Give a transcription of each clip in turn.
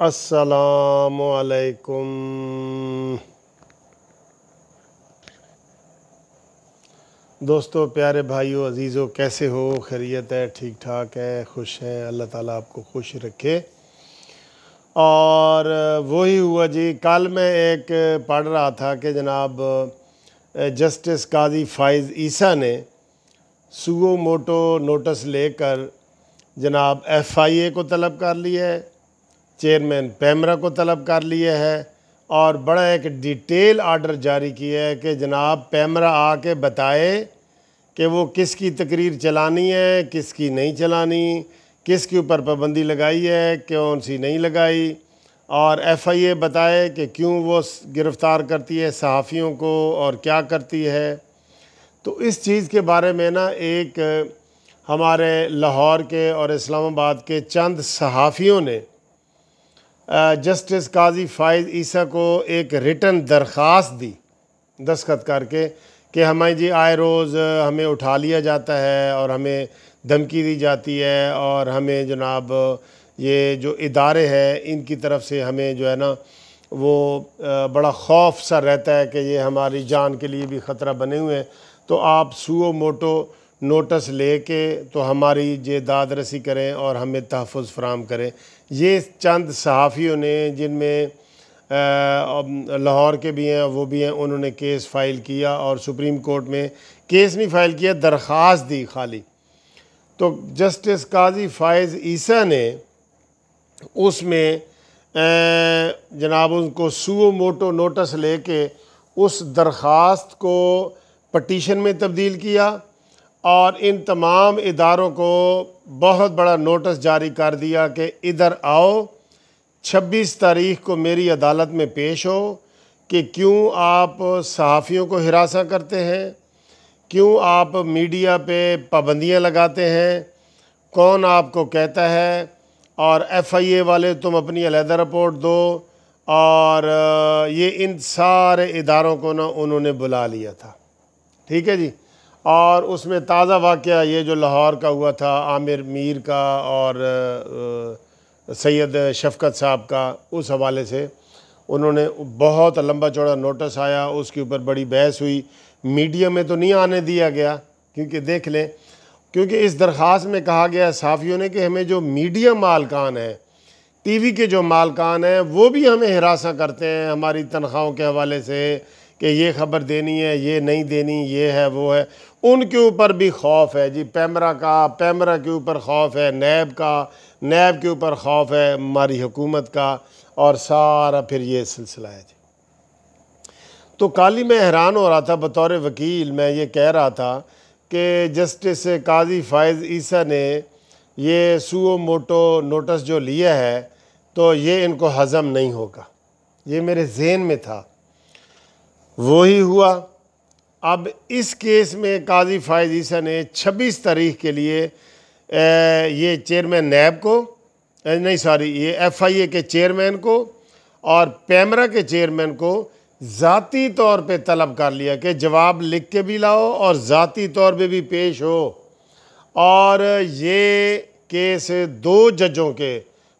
असलकुम दोस्तों प्यारे भाइयों अज़ीज़ों कैसे हो खैरियत है ठीक ठाक है खुश हैं अल्लाह ताला आपको खुश रखे और वही हुआ जी कल मैं एक पढ़ रहा था कि जनाब जस्टिस काजी फ़ाइज़ ईसा ने सुगो मोटो नोटिस लेकर जनाब एफ आई ए को तलब कर लिया है चेयरमैन पैमरा को तलब कर लिए है और बड़ा एक डिटेल आर्डर जारी किया है कि जनाब पैमरा आके बताए कि वो किसकी तकरीर चलानी है किसकी नहीं चलानी किसके ऊपर पाबंदी लगाई है कौन सी नहीं लगाई और एफ आई ए बताए कि क्यों वो गिरफ़्तार करती है सहाफ़ियों को और क्या करती है तो इस चीज़ के बारे में ना एक हमारे लाहौर के और इस्लामाबाद के चंद सहाफ़ियों ने जस्टिस काजी फ़ायज़ ईसा को एक रिटर्न दरख्वास्त दी दस्खत करके कि हमें जी आए रोज़ हमें उठा लिया जाता है और हमें धमकी दी जाती है और हमें जनाब ये जो इदारे हैं इनकी तरफ से हमें जो है ना वो बड़ा खौफ सा रहता है कि ये हमारी जान के लिए भी ख़तरा बने हुए हैं तो आप सुओ मोटो नोटिस ले के तो हमारी जे रसी करें और हमें तहफ़ फ्राहम करें ये चंद सहाफ़ियों ने जिनमें लाहौर के भी हैं वो भी हैं उन्होंने केस फ़ाइल किया और सुप्रीम कोर्ट में केस नहीं फ़ाइल किया दरख्वास्त दी खाली तो जस्टिस काजी फ़ायज़ ईसा ने उसमें जनाब उनको सुओ मोटो नोटिस लेके उस दरख्वास्त को पटिशन में तब्दील किया और इन तमाम इदारों को बहुत बड़ा नोटिस जारी कर दिया कि इधर आओ 26 तारीख को मेरी अदालत में पेश हो कि क्यों आप सहाफ़ियों को हिरासा करते हैं क्यों आप मीडिया पे पाबंदियां लगाते हैं कौन आपको कहता है और एफआईए वाले तुम अपनी अलहदा रिपोर्ट दो और ये इन सारे इदारों को ना उन्होंने बुला लिया था ठीक है जी और उसमें ताज़ा वाक़ ये जो लाहौर का हुआ था आमिर मीर का और सैयद शफकत साहब का उस हवाले से उन्होंने बहुत लंबा चौड़ा नोटिस आया उसके ऊपर बड़ी बहस हुई मीडिया में तो नहीं आने दिया गया क्योंकि देख लें क्योंकि इस दरख्वास में कहा गया साफ़ियों ने कि हमें जो मीडिया मालकान है टीवी के जो मालकान हैं वो भी हमें हरासा करते हैं हमारी तनख्वाहों के हवाले से कि ये ख़बर देनी है ये नहीं देनी ये है वो है उनके ऊपर भी खौफ है जी पैमरा का पैमरा के ऊपर खौफ है नैब का नैब के ऊपर खौफ है हमारी हुकूमत का और सारा फिर ये सिलसिला है जी तो काली मैं हैरान हो रहा था बतौर वकील मैं ये कह रहा था कि जस्टिस काजी फ़ायज़ ईसा ने ये सूओ मोटो नोटिस जो लिया है तो ये इनको हज़म नहीं होगा ये मेरे जहन में था वो ही हुआ अब इस केस में काजी फायद ईसा ने 26 तारीख के लिए ये चेयरमैन नैब को नहीं सॉरी ये एफआईए के चेयरमैन को और पैमरा के चेयरमैन को ज़ाती तौर पे तलब कर लिया कि जवाब लिख के भी लाओ और ज़ाती तौर पे भी पेश हो और ये केस दो जजों के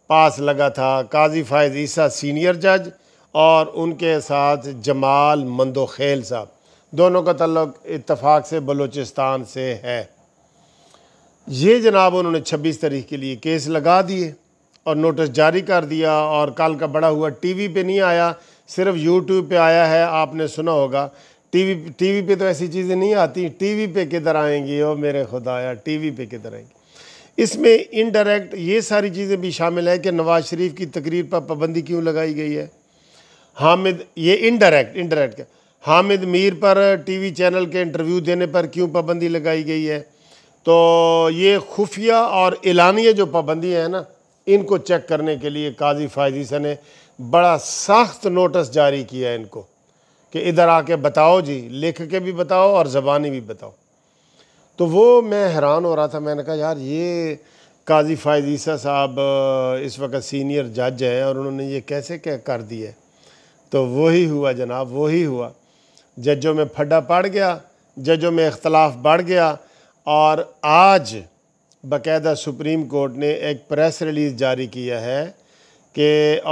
पास लगा था काजी फायद ईसा सीनियर जज और उनके साथ जमाल मंदो खेल साहब दोनों का तल्लक इतफ़ाक़ से बलूचिस्तान से है ये जनाब उन्होंने छब्बीस तारीख के लिए केस लगा दिए और नोटिस जारी कर दिया और कल का बड़ा हुआ टीवी पे नहीं आया सिर्फ यूट्यूब पे आया है आपने सुना होगा टीवी टीवी पे तो ऐसी चीज़ें नहीं आती टीवी पे किधर आएंगी ओ मेरे खुदाया टीवी पे किधर आएंगी इसमें इनडायरेक्ट ये सारी चीज़ें भी शामिल है कि नवाज़ शरीफ की तकरीर पर पाबंदी क्यों लगाई गई है हामिद ये इनडायरेक्ट इनडायरेक्ट हामिद मीर पर टीवी चैनल के इंटरव्यू देने पर क्यों पाबंदी लगाई गई है तो ये खुफिया और एलानिया जो पाबंदियाँ हैं ना इनको चेक करने के लिए काजी फायजीसा ने बड़ा सख्त नोटिस जारी किया है इनको कि इधर आके बताओ जी लिख के भी बताओ और ज़बानी भी बताओ तो वो मैं हैरान हो रहा था मैंने कहा यार ये काजी फायजीसा साहब इस वक्त सीनियर जज हैं और उन्होंने ये कैसे क्या कर दिया है तो वही हुआ जनाब वही हुआ जजों में फड्डा पड़ गया जजों में इख्तलाफ बढ़ गया और आज बाकायदा सुप्रीम कोर्ट ने एक प्रेस रिलीज़ जारी किया है कि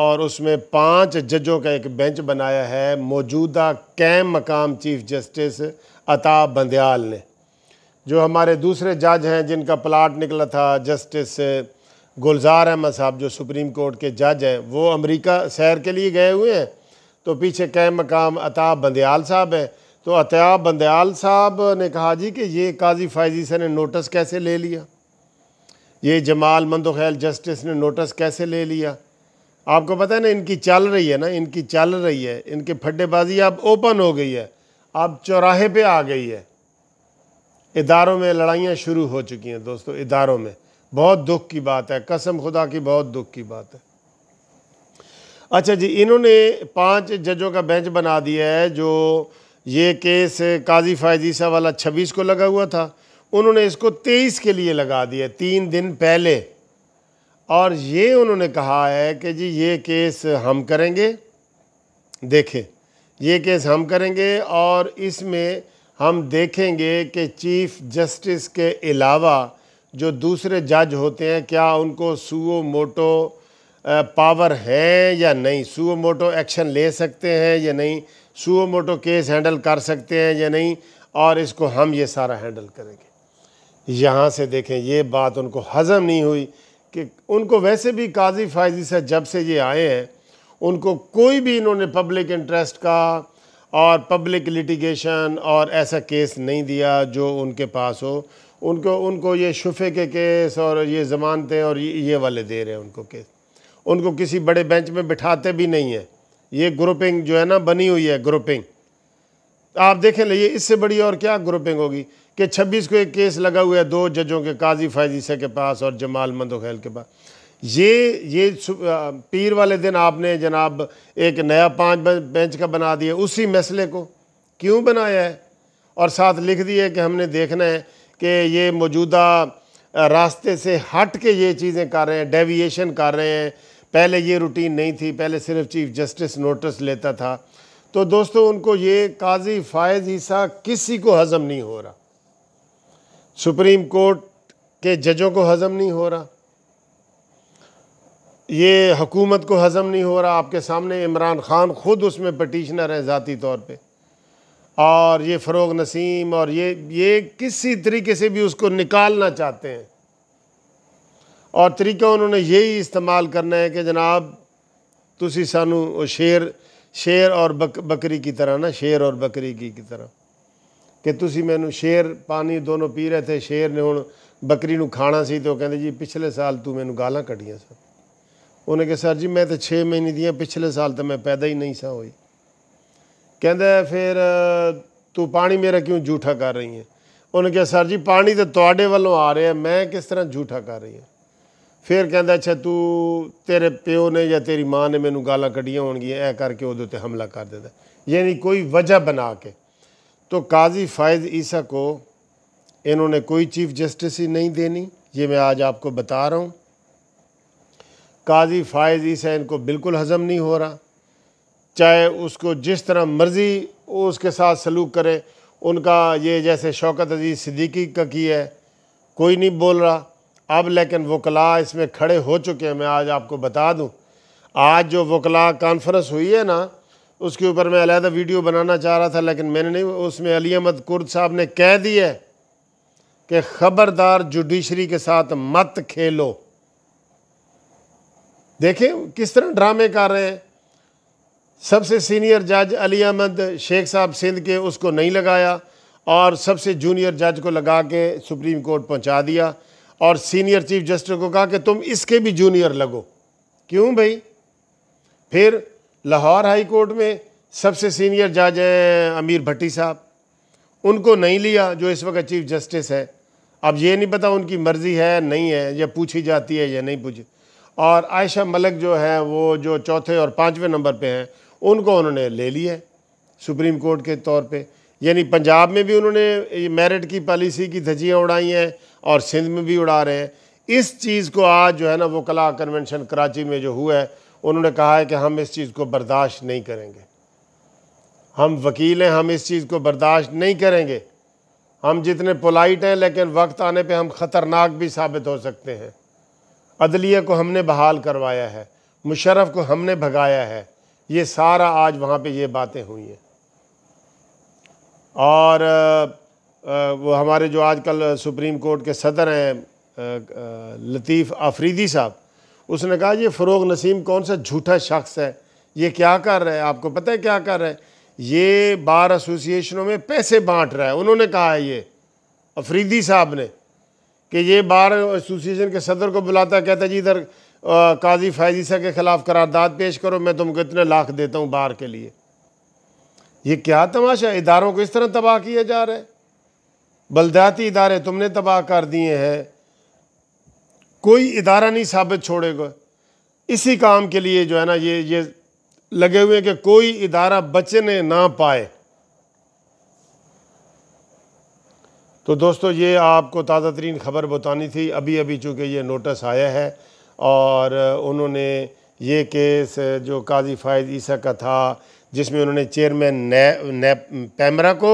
और उसमें पांच जजों का एक बेंच बनाया है मौजूदा कैम मकाम चीफ जस्टिस अता बंदयाल ने जो हमारे दूसरे जज हैं जिनका प्लाट निकला था जस्टिस गुलजार अहमद साहब जो सुप्रीम कोर्ट के जज हैं वो अमेरिका सैर के लिए गए हुए हैं तो पीछे कै मकाम अताब बंदयाल साहब है तो अताब बंदयाल साहब ने कहा जी कि ये काजी फायजी से ने नोटिस कैसे ले लिया ये जमाल मंदोखैल जस्टिस ने नोटिस कैसे ले लिया आपको पता है ना इनकी चल रही है ना इनकी चल रही है इनके फड्डेबाजी अब ओपन हो गई है अब चौराहे पे आ गई है इदारों में लड़ाइयाँ शुरू हो चुकी हैं दोस्तों इदारों में बहुत दुख की बात है कसम खुदा की बहुत दुख की बात है अच्छा जी इन्होंने पांच जजों का बेंच बना दिया है जो ये केस काजी फायदीसा वाला छब्बीस को लगा हुआ था उन्होंने इसको तेईस के लिए लगा दिया तीन दिन पहले और ये उन्होंने कहा है कि जी ये केस हम करेंगे देखें ये केस हम करेंगे और इसमें हम देखेंगे कि चीफ जस्टिस के अलावा जो दूसरे जज होते हैं क्या उनको सुओ मोटो पावर है या नहीं सुओ मोटो एक्शन ले सकते हैं या नहीं सुओ मोटो केस हैंडल कर सकते हैं या नहीं और इसको हम ये सारा हैंडल करेंगे यहाँ से देखें ये बात उनको हज़म नहीं हुई कि उनको वैसे भी काजी फायजी से जब से ये आए हैं उनको कोई भी इन्होंने पब्लिक इंटरेस्ट का और पब्लिक लिटिगेशन और ऐसा केस नहीं दिया जो उनके पास हो उनको उनको ये शुफे के केस और ये ज़मानतें और ये वाले दे रहे हैं उनको केस उनको किसी बड़े बेंच में बिठाते भी नहीं हैं ये ग्रुपिंग जो है ना बनी हुई है ग्रुपिंग आप देखें ये इससे बड़ी और क्या ग्रुपिंग होगी कि 26 को एक केस लगा हुआ है दो जजों के काजी से के पास और जमाल मंदोखेल के पास ये ये पीर वाले दिन आपने जनाब एक नया पांच बेंच का बना दिया उसी मसले को क्यों बनाया है और साथ लिख दिए कि हमने देखना है कि ये मौजूदा रास्ते से हट के ये चीज़ें कर रहे हैं डेविएशन कर रहे हैं पहले ये रूटीन नहीं थी पहले सिर्फ चीफ जस्टिस नोटिस लेता था तो दोस्तों उनको ये काजी फ़ायज़ ईसा किसी को हज़म नहीं हो रहा सुप्रीम कोर्ट के जजों को हज़म नहीं हो रहा ये हकूमत को हज़म नहीं हो रहा आपके सामने इमरान ख़ान ख़ुद उसमें पटिशनर हैं ज़ाती तौर पे और ये फ़रोग नसीम और ये ये किसी तरीके से भी उसको निकालना चाहते हैं और तरीका उन्होंने यही इस्तेमाल करना है कि जनाब तुम सानू शेर शेर और बक बकरी की तरह ना शेर और बकरी की, की तरह कि तुम मैं शेर पानी दोनों पी रहे थे शेर ने हूँ बकरी खाना सी तो कहें जी पिछले साल तू मैं गाल कटिया सर उन्हें कहा सर जी मैं तो छे महीने दी पिछले साल तो मैं पैदा ही नहीं सा हुई केंद्र फिर तू पानी मेरा क्यों जूठा कर रही है उन्हें कहा सर जी पानी तो वालों आ रहा है मैं किस तरह जूठा कर रही हूँ फिर कहें अच्छा तू तेरे प्यो ने या तेरी माँ ने मैनू गाल कड़िया हो ਇਹ ਕਰਕੇ ਉਹਦੇ ਉੱਤੇ ਹਮਲਾ यानी कोई वजह बना के तो काजी फ़ायज़ ईसा को इन्होंने कोई चीफ़ जस्टिस ही नहीं देनी ये मैं आज आपको बता रहा हूँ काजी फ़ायज़ ईसा इनको बिल्कुल हज़म नहीं हो रहा चाहे उसको जिस तरह मर्ज़ी उसके साथ सलूक करे उनका ये जैसे शौकत अजीज़ सिद्दीकी का की है कोई नहीं बोल रहा अब लेकिन वकला इसमें खड़े हो चुके हैं मैं आज आपको बता दूं आज जो वकला कॉन्फ्रेंस हुई है ना उसके ऊपर मैं अलहदा वीडियो बनाना चाह रहा था लेकिन मैंने नहीं उसमें अली अहमद कुर्द साहब ने कह दिया है कि ख़बरदार जुडिशरी के साथ मत खेलो देखें किस तरह ड्रामे कर रहे हैं सबसे सीनियर जज अली अहमद शेख साहब सिंध के उसको नहीं लगाया और सबसे जूनियर जज को लगा के सुप्रीम कोर्ट पहुंचा दिया और सीनियर चीफ जस्टिस को कहा कि तुम इसके भी जूनियर लगो क्यों भाई फिर लाहौर हाई कोर्ट में सबसे सीनियर जज हैं अमीर भट्टी साहब उनको नहीं लिया जो इस वक्त चीफ जस्टिस है अब ये नहीं पता उनकी मर्ज़ी है नहीं है या पूछी जाती है या नहीं पूछी और आयशा मलिक जो है वो जो चौथे और पाँचवें नंबर पर हैं उनको उन्होंने ले लिया सुप्रीम कोर्ट के तौर पर यानी पंजाब में भी उन्होंने मेरिट की पॉलिसी की धज्जियाँ उड़ाई हैं और सिंध में भी उड़ा रहे हैं इस चीज़ को आज जो है ना वो कला कन्वेंशन कराची में जो हुआ है उन्होंने कहा है कि हम इस चीज़ को बर्दाश्त नहीं करेंगे हम वकील हैं हम इस चीज़ को बर्दाश्त नहीं करेंगे हम जितने पोलाइट हैं लेकिन वक्त आने पे हम ख़तरनाक भी साबित हो सकते हैं अदलिया को हमने बहाल करवाया है मुशरफ को हमने भगाया है ये सारा आज वहाँ पे ये बातें हुई हैं और वो हमारे जो आजकल सुप्रीम कोर्ट के सदर हैं लतीफ़ आफरीदी साहब उसने कहा ये फ़रोग नसीम कौन सा झूठा शख्स है ये क्या कर रहा है आपको पता है क्या कर रहा है ये बार एसोसिएशनों में पैसे बांट रहा है उन्होंने कहा है ये अफरीदी साहब ने कि ये बार एसोसिएशन के सदर को बुलाता कहता है जी इधर काजी साहब के ख़िलाफ़ करारदाद पेश करो मैं तुमको इतने लाख देता हूँ बार के लिए ये क्या तमाशा इदारों को इस तरह तबाह किया जा रहा है बलदाती इदारे तुमने तबाह कर दिए हैं कोई इदारा नहीं साबित छोड़ेगा इसी काम के लिए जो है ना ये ये लगे हुए हैं कि कोई इदारा बचने ना पाए तो दोस्तों ये आपको ताज़ा तरीन खबर बतानी थी अभी अभी चूँकि ये नोटिस आया है और उन्होंने ये केस जो काजी फ़ायद ईसा का था जिसमें उन्होंने चेयरमैन नै, नै पैमरा को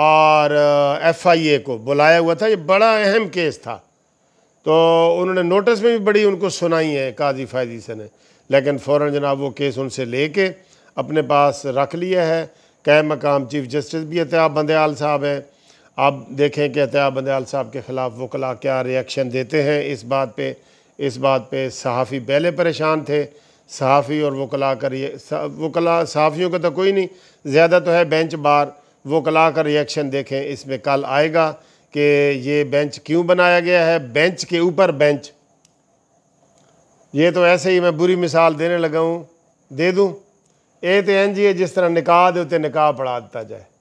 और एफआईए को बुलाया हुआ था ये बड़ा अहम केस था तो उन्होंने नोटिस में भी बड़ी उनको सुनाई है काजी फायदी से ने लेकिन फ़ौर जनाब वो केस उनसे ले के अपने पास रख लिया है कै मकाम चीफ जस्टिस भी एहतियाब बंदयाल साहब हैं आप देखें कि एहतियाब बंदयाल साहब के ख़िलाफ़ वकला क्या रिएक्शन देते हैं इस बात पर इस बात पर सहाफ़ी पहले परेशान थे सहाफ़ी और वकला करिए वकला सहाफ़ियों का तो कोई नहीं ज़्यादा तो है बेंच बार वकला का रिएक्शन देखें इसमें कल आएगा कि ये बेंच क्यों बनाया गया है बेंच के ऊपर बेंच ये तो ऐसे ही मैं बुरी मिसाल देने लगा हूँ दे दूँ ये तो एन जी है जिस तरह निकाह दे ਉੱਤੇ निकाह पढ़ा दिता जाए